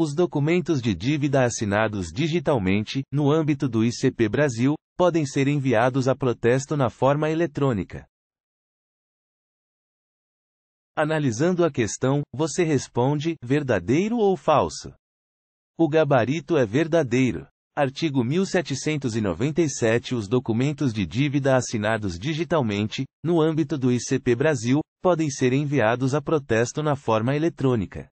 Os documentos de dívida assinados digitalmente, no âmbito do ICP Brasil, podem ser enviados a protesto na forma eletrônica. Analisando a questão, você responde: verdadeiro ou falso? O gabarito é verdadeiro. Artigo 1797 Os documentos de dívida assinados digitalmente, no âmbito do ICP Brasil, podem ser enviados a protesto na forma eletrônica.